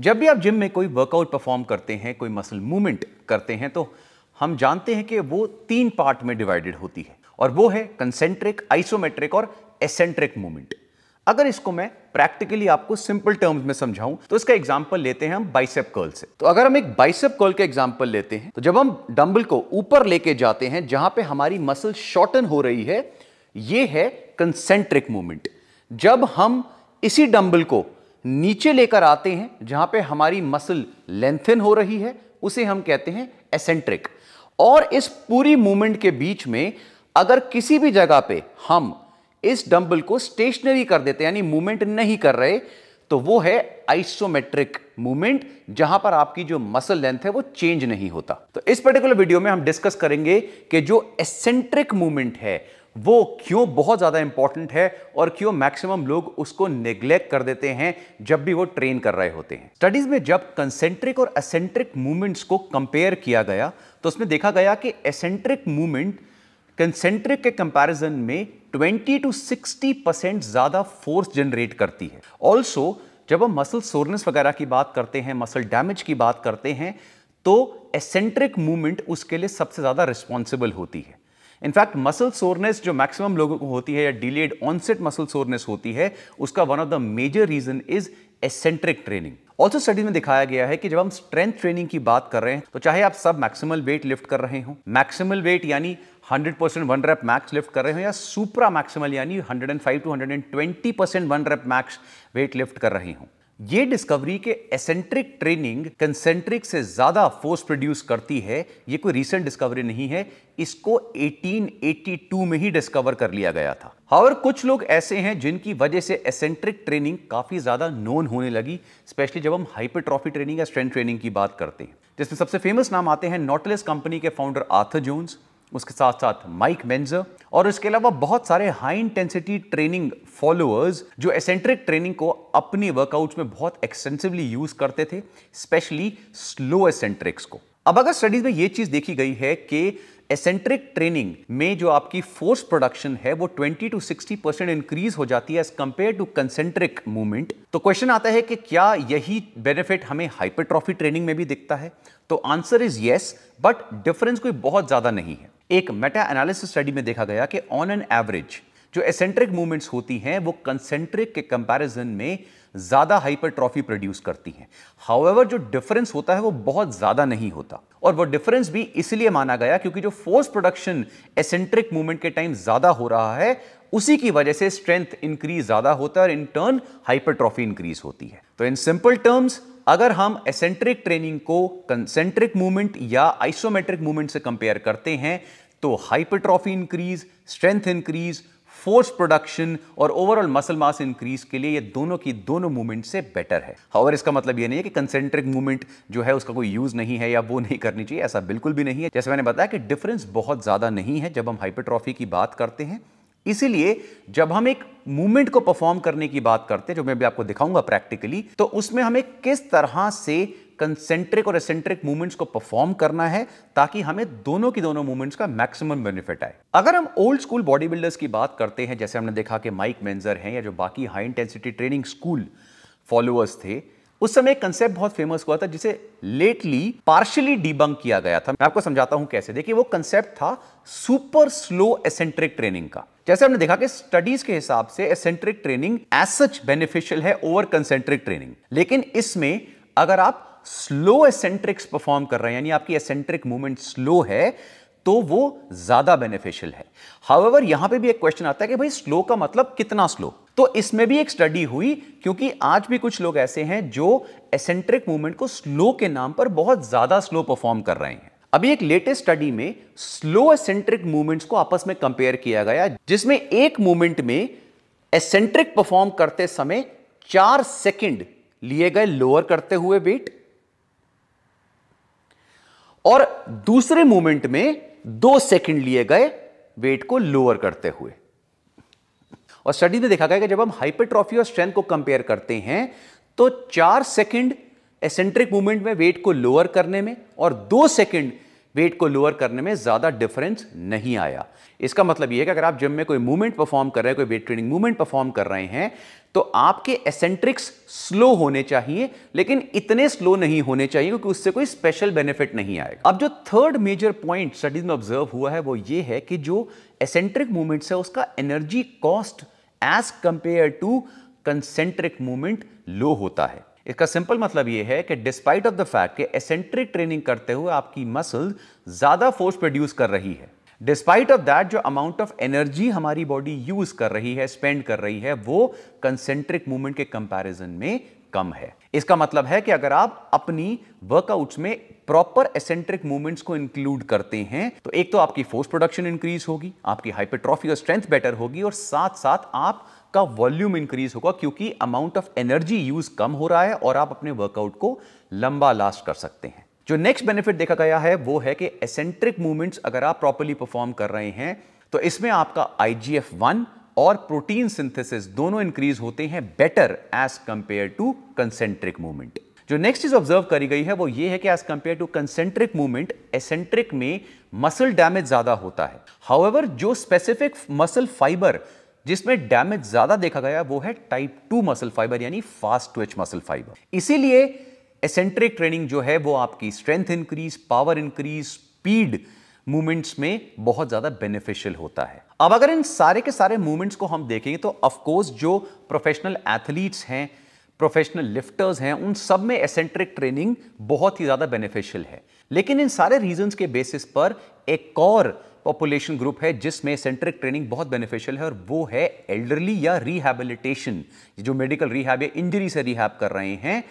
जब भी आप जिम में कोई वर्कआउट परफॉर्म करते हैं कोई मसल मूवमेंट करते हैं तो हम जानते हैं कि वो तीन पार्ट में डिवाइडेड होती है और वो है कंसेंट्रिक आइसोमेट्रिक और एसेंट्रिक मूवमेंट अगर इसको मैं प्रैक्टिकली आपको सिंपल टर्म्स में समझाऊं तो इसका एग्जांपल लेते हैं हम बाइसेप कर्ल से तो अगर हम एक बाइसेप कर्ल का एग्जाम्पल लेते हैं तो जब हम डंबल को ऊपर लेके जाते हैं जहां पे हमारी मसल शॉर्टन हो रही है ये है कंसेंट्रिक मूवमेंट जब हम इसी डंबल को नीचे लेकर आते हैं जहां पे हमारी मसल लेंथन हो रही है उसे हम कहते हैं एसेंट्रिक और इस पूरी मूवमेंट के बीच में अगर किसी भी जगह पे हम इस डंबल को स्टेशनरी कर देते यानी मूवमेंट नहीं कर रहे तो वो है आइसोमेट्रिक मूवमेंट जहां पर आपकी जो मसल लेंथ है वो चेंज नहीं होता तो इस पर्टिकुलर वीडियो में हम डिस्कस करेंगे कि जो एसेंट्रिक मूवमेंट है वो क्यों बहुत ज़्यादा इंपॉर्टेंट है और क्यों मैक्सिमम लोग उसको नेग्लेक्ट कर देते हैं जब भी वो ट्रेन कर रहे होते हैं स्टडीज़ में जब कंसेंट्रिक और असेंट्रिक मूवमेंट्स को कंपेयर किया गया तो उसमें देखा गया कि एसेंट्रिक मूवमेंट कंसेंट्रिक के कंपैरिजन में 20 टू 60 परसेंट ज़्यादा फोर्स जनरेट करती है ऑल्सो जब हम मसल सोरनेस वगैरह की बात करते हैं मसल डैमेज की बात करते हैं तो एसेंट्रिक मूवमेंट उसके लिए सबसे ज़्यादा रिस्पॉन्सिबल होती है इनफैक्ट मसल सोरनेस जो मैक्सिमम लोगों को होती है या डिलेड ऑनसेट मसल सोरनेस होती है उसका one of the major reason is eccentric training also studies में दिखाया गया है कि जब हम स्ट्रेंथ ट्रेनिंग की बात कर रहे हैं तो चाहे आप सब मैक्सिमल वेट लिफ्ट कर रहे हो मैक्सिमल वेट यानी 100 percent one rep max lift कर रहे हो या सुपरा मैक्सिमल यानी 105 to 120 percent one rep max weight lift कर रहे हो ये डिस्कवरी के एसेंट्रिक ट्रेनिंग कंसेंट्रिक से ज्यादा फोर्स प्रोड्यूस करती है ये कोई रीसेंट डिस्कवरी नहीं है इसको 1882 में ही डिस्कवर कर लिया गया था और कुछ लोग ऐसे हैं जिनकी वजह से एसेंट्रिक ट्रेनिंग काफी ज्यादा नोन होने लगी स्पेशली जब हम हाइपरट्रॉफी ट्रेनिंग या स्ट्रेंथ ट्रेनिंग की बात करते हैं जिसमें सबसे फेमस नाम आते हैं नोटलेस कंपनी के फाउंडर आर्थर जोन्स उसके साथ साथ माइक मेंजर और इसके अलावा बहुत सारे हाई इंटेंसिटी ट्रेनिंग फॉलोअर्स जो एसेंट्रिक ट्रेनिंग को अपने वर्कआउट्स में बहुत एक्सटेंसिवली यूज करते थे स्पेशली स्लो एसेंट्रिक्स को अब अगर स्टडीज में यह चीज देखी गई है कि एसेंट्रिक ट्रेनिंग में जो आपकी फोर्स प्रोडक्शन है वो 20 टू 60 परसेंट इंक्रीज हो जाती है as compare to concentric movement तो क्वेश्चन आता है कि क्या यही बेनिफिट हमें हाइपरट्रॉफी ट्रेनिंग में भी दिखता है तो answer is yes but difference कोई बहुत ज्यादा नहीं है एक मेटा एनालिसिस स्टडी में देखा गया कि ऑन एन एवरेज जो एसेंट्रिक मूवमेंट्स होती हैं वो कंसेंट्रिक के कंपैरिजन में ज़्यादा हाइपरट्रॉफी प्रोड्यूस करती हैं हाउएवर जो डिफरेंस होता है वो बहुत ज़्यादा नहीं होता और वो डिफरेंस भी इसलिए माना गया क्योंकि जो फोर्स प्रोडक्शन एसेंट्रिक मूवमेंट के टाइम ज़्यादा हो रहा है उसी की वजह से स्ट्रेंथ इंक्रीज ज़्यादा होता है और इन टर्न हाइपरट्रॉफी इंक्रीज होती है तो इन सिंपल टर्म्स अगर हम एसेंट्रिक ट्रेनिंग को कंसेंट्रिक मूवमेंट या आइसोमेट्रिक मूवमेंट से कंपेयर करते हैं तो hypertrophy increase strength increase force production और ओवरऑल मसल मास इंक्रीज के लिए ये दोनों की दोनों मूवमेंट से बेटर है और इसका मतलब ये नहीं है कि कंसेंट्रिक मूवमेंट जो है उसका कोई यूज नहीं है या वो नहीं करनी चाहिए ऐसा बिल्कुल भी नहीं है जैसे मैंने बताया कि डिफरेंस बहुत ज़्यादा नहीं है जब हम हाइपरट्रॉफी की बात करते हैं इसीलिए जब हम एक मूवमेंट को परफॉर्म करने की बात करते हैं जो मैं भी आपको दिखाऊंगा प्रैक्टिकली तो उसमें हमें किस तरह से कंसेंट्रिक और एसेंट्रिक मूवमेंट्स को परफॉर्म करना है ताकि हमें दोनों की दोनों मूवमेंट्स का मैक्सिमम बेनिफिट आए अगर हम ओल्ड स्कूल बॉडी बिल्डर्स की बात करते हैं जैसे हमने देखा कि माइक मेंजर हैं या जो बाकी high intensity training school followers थे उस समय एक कंसेप्ट बहुत फेमस हुआ था जिसे लेटली पार्शली डिबंक किया गया था मैं आपको समझाता हूं कैसे देखिए वो कंसेप्ट था सुपर स्लो एसेंट्रिक ट्रेनिंग का जैसे हमने देखा कि स्टडीज के हिसाब से eccentric training as such beneficial है ओवर कंसेंट्रिक ट्रेनिंग लेकिन इसमें अगर आप स्लो एसेंट्रिक्स परफॉर्म कर रहे हैं यानी आपकी एसेंट्रिक मूवमेंट स्लो है तो वो ज्यादा बेनिफिशियल है हाउएवर यहां पे भी एक क्वेश्चन आता है कि भाई स्लो का मतलब कितना स्लो तो इसमें भी एक स्टडी हुई क्योंकि आज भी कुछ लोग ऐसे हैं जो एसेंट्रिक मूवमेंट को स्लो के नाम पर बहुत ज्यादा स्लो परफॉर्म कर रहे हैं अभी एक लेटेस्ट स्टडी में स्लो एसेंट्रिक मूवमेंट्स को आपस में कंपेयर किया गया जिसमें एक मूवमेंट में एसेंट्रिक परफॉर्म करते समय चार सेकंड लिए गए लोअर करते हुए वेट और दूसरे मूवमेंट में दो सेकंड लिए गए वेट को लोअर करते हुए और स्टडी में देखा गया कि जब हम हाइपरट्रॉफी और स्ट्रेंथ को कंपेयर करते हैं तो चार सेकंड एसेंट्रिक मूवमेंट में वेट को लोअर करने में और दो सेकंड वेट को लोअर करने में ज़्यादा डिफरेंस नहीं आया इसका मतलब यह है कि अगर आप जिम में कोई मूवमेंट परफॉर्म कर रहे हैं कोई वेट ट्रेनिंग मूवमेंट परफॉर्म कर रहे हैं तो आपके एसेंट्रिक्स स्लो होने चाहिए लेकिन इतने स्लो नहीं होने चाहिए क्योंकि उससे कोई स्पेशल बेनिफिट नहीं आएगा अब जो थर्ड मेजर पॉइंट स्टडीज में ऑब्जर्व हुआ है वो ये है कि जो एसेंट्रिक मूवमेंट्स है उसका energy cost as compare to concentric movement low होता है इसका सिंपल मतलब यह है कि डिस्पाइट ऑफ द फैक्ट कि एसेंट्रिक ट्रेनिंग करते हुए आपकी मसल ज़्यादा फोर्स प्रोड्यूस कर रही है डिस्पाइट ऑफ दैट जो अमाउंट ऑफ एनर्जी हमारी बॉडी यूज कर रही है स्पेंड कर रही है वो कंसेंट्रिक मूवमेंट के कंपैरिजन में कम है इसका मतलब है कि अगर आप अपनी वर्कआउट्स में प्रॉपर एसेंट्रिक मूवमेंट्स को इंक्लूड करते हैं तो एक तो आपकी फोर्स प्रोडक्शन इंक्रीज होगी आपकी हाइपेट्रॉफी और स्ट्रेंथ बेटर होगी और साथ साथ आप का वॉल्यूम इंक्रीज होगा क्योंकि अमाउंट ऑफ एनर्जी यूज कम हो रहा है और आप अपने वर्कआउट को लंबा लास्ट कर सकते हैं जो नेक्स्ट बेनिफिट देखा गया है वो है कि एसेंट्रिक मूवमेंट्स अगर आप प्रॉपरली परफॉर्म कर रहे हैं तो इसमें आपका आई और प्रोटीन सिंथेसिस दोनों इंक्रीज होते हैं better as compare to concentric movement जो नेक्स्ट चीज ऑब्जर्व करी गई है वो ये है कि as compare to concentric movement eccentric में मसल डैमेज ज्यादा होता है हाउएवर जो स्पेसिफिक मसल फाइबर जिसमें डैमेज ज्यादा देखा गया वो है टाइप टू मसल फाइबर यानी फास्ट ट्विच मसल फाइबर इसीलिए एसेंट्रिक ट्रेनिंग जो है वो आपकी strength increase power increase speed movements में बहुत ज़्यादा बेनिफिशियल होता है अब अगर इन सारे के सारे मूवमेंट्स को हम देखेंगे तो ऑफकोर्स जो प्रोफेशनल एथलीट्स हैं प्रोफेशनल लिफ्टर्स हैं उन सब में एसेंट्रिक ट्रेनिंग बहुत ही ज़्यादा बेनिफिशियल है लेकिन इन सारे रीजंस के बेसिस पर एक और पॉपुलेशन ग्रुप है जिसमें सेंट्रिक ट्रेनिंग बहुत बेनिफिशियल है और वो है एल्डरली या रिहैबिलिटेशन जो मेडिकल रिहैब या इंजरी से रिहैब कर रहे हैं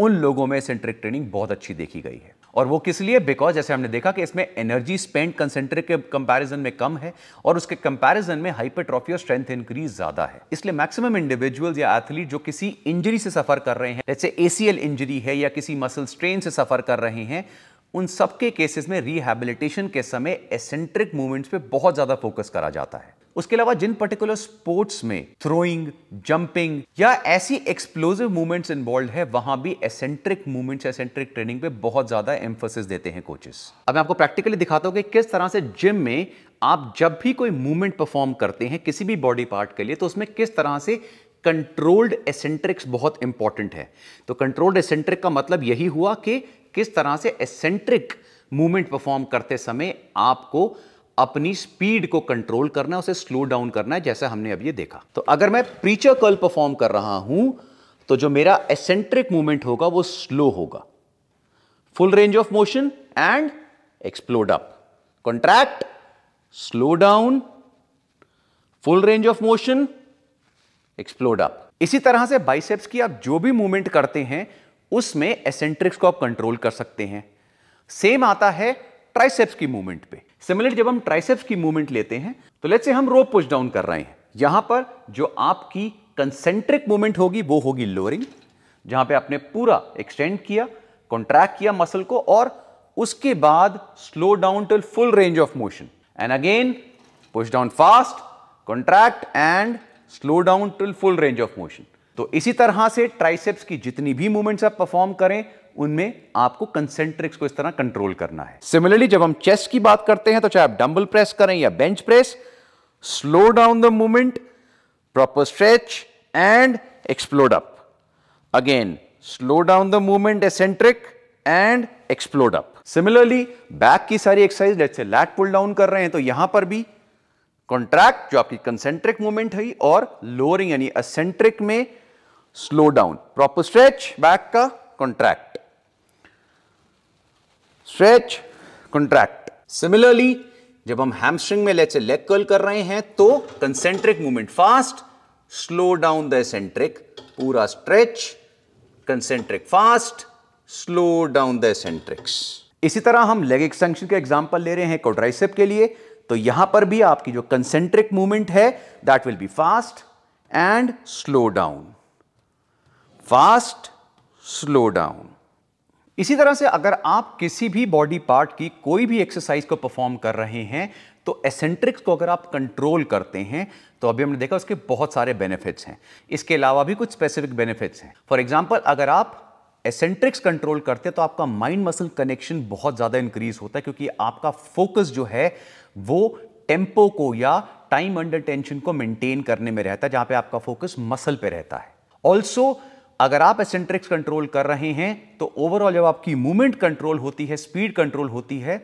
उन लोगों में सेंट्रिक ट्रेनिंग बहुत अच्छी देखी गई है और वो किस लिए बिकॉज जैसे हमने देखा कि इसमें एनर्जी स्पेंड कंसेंट्रेट के कंपैरिजन में कम है और उसके कंपैरिजन में हाइपरट्रॉफी और स्ट्रेंथ इंक्रीज ज्यादा है इसलिए मैक्सिमम इंडिविजुअल या एथलीट जो किसी इंजरी से सफर कर रहे हैं जैसे एसीएल इंजरी है या किसी मसल स्ट्रेन से सफर कर रहे हैं उन सबके केसेस में रिहेबिलिटेशन के समय एसेंट्रिक मूवमेंट्स पे बहुत ज़्यादा फोकस करा जाता है उसके अलावा जिन पर्टिकुलर स्पोर्ट्स में थ्रोइंग जंपिंग या ऐसी एक्सप्लोजिव मूवमेंट्स इन्वॉल्व है वहां भी एसेंट्रिक मूवमेंट्स एसेंट्रिक ट्रेनिंग पे बहुत ज्यादा एम्फोसिस देते हैं कोचेस अब मैं आपको प्रैक्टिकली दिखाता हूं कि किस तरह से जिम में आप जब भी कोई मूवमेंट परफॉर्म करते हैं किसी भी बॉडी पार्ट के लिए तो उसमें किस तरह से कंट्रोल्ड एसेंट्रिक्स बहुत इंपॉर्टेंट है तो कंट्रोल्ड एसेंट्रिक का मतलब यही हुआ कि किस तरह से एसेंट्रिक मूवमेंट परफॉर्म करते समय आपको अपनी स्पीड को कंट्रोल करना है उसे स्लो डाउन करना है जैसा हमने अब ये देखा तो अगर मैं प्रीचर कर्ल परफॉर्म कर रहा हूं तो जो मेरा एसेंट्रिक मूवमेंट होगा वो स्लो होगा full range of motion and explode up contract slow down full range of motion explode up इसी तरह से बाइसेप्स की आप जो भी मूवमेंट करते हैं उसमें एसेंट्रिक्स को आप कंट्रोल कर सकते हैं सेम आता है ट्राइसेप्स की मूवमेंट पे सिमिलर जब हम ट्राइसेप्स की मूवमेंट लेते हैं तो लेट से हम रोप पुश डाउन कर रहे हैं यहां पर जो आपकी कंसेंट्रिक मूवमेंट होगी वो होगी लोअरिंग जहां पे आपने पूरा एक्सटेंड किया कॉन्ट्रैक्ट किया मसल को और उसके बाद slow down till full range of motion and again push down fast contract and slow down till full range of motion तो इसी तरह से ट्राइसेप्स की जितनी भी मूवमेंट्स आप परफॉर्म करें उनमें आपको कंसेंट्रिक्स को इस तरह कंट्रोल करना है सिमिलरली जब हम चेस्ट की बात करते हैं तो चाहे आप डंबल प्रेस करें या bench press slow down the movement proper stretch and explode up again slow down the movement eccentric and explode up similarly back की सारी एक्सरसाइज जैसे लैट पुल डाउन कर रहे हैं तो यहां पर भी कॉन्ट्रैक्ट जो आपकी कंसेंट्रिक मूवमेंट है और लोअरिंग यानी असेंट्रिक में slow down proper stretch back का कॉन्ट्रैक्ट स्ट्रेच कॉन्ट्रैक्ट सिमिलरली जब हम हैमस्ट्रिंग में लेट से लेग कर्ल कर रहे हैं तो concentric movement fast slow down the eccentric पूरा stretch concentric fast slow down the eccentrics इसी तरह हम लेग एक्सटेंशन का एग्जांपल ले रहे हैं कोड्राइसेप के लिए तो यहां पर भी आपकी जो कंसेंट्रिक मूवमेंट है that will be fast and slow down fast slow down इसी तरह से अगर आप किसी भी बॉडी पार्ट की कोई भी एक्सरसाइज को परफॉर्म कर रहे हैं तो एसेंट्रिक्स को अगर आप कंट्रोल करते हैं तो अभी हमने देखा उसके बहुत सारे बेनिफिट्स हैं इसके अलावा भी कुछ स्पेसिफिक बेनिफिट्स हैं फॉर एग्जाम्पल अगर आप एसेंट्रिक्स कंट्रोल करते हैं तो आपका माइंड मसल कनेक्शन बहुत ज़्यादा इंक्रीज होता है क्योंकि आपका फोकस जो है वो टेम्पो को या टाइम अंडर टेंशन को मेंटेन करने में रहता है जहां पे आपका फोकस मसल पे रहता है ऑल्सो अगर आप एसेंट्रिक्स कंट्रोल कर रहे हैं तो ओवरऑल जब आपकी मूवमेंट कंट्रोल होती है स्पीड कंट्रोल होती है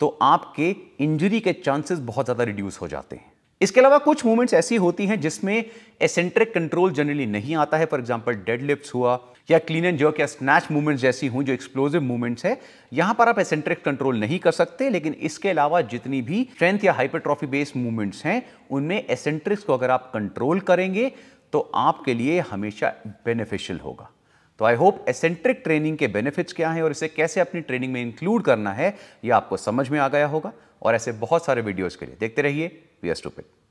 तो आपके इंजरी के चांसेस बहुत ज़्यादा रिड्यूस हो जाते हैं इसके अलावा कुछ मूवमेंट्स ऐसी होती हैं जिसमें एसेंट्रिक कंट्रोल जनरली नहीं आता है फॉर एग्जाम्पल डेड हुआ या क्लीन एंड जर्क या स्नैच मूवमेंट्स जैसी हों जो एक्सप्लोजिव मूवमेंट्स है यहां पर आप एसेंट्रिक कंट्रोल नहीं कर सकते लेकिन इसके अलावा जितनी भी स्ट्रेंथ या हाइपरट्रॉफी बेस्ड मूवमेंट्स हैं उनमें एसेंट्रिक्स को अगर आप कंट्रोल करेंगे तो आपके लिए हमेशा बेनिफिशियल होगा तो आई होप एसेंट्रिक ट्रेनिंग के बेनिफिट्स क्या हैं और इसे कैसे अपनी ट्रेनिंग में इंक्लूड करना है ये आपको समझ में आ गया होगा और ऐसे बहुत सारे वीडियोज़ के लिए देखते रहिए वी एस टूपिट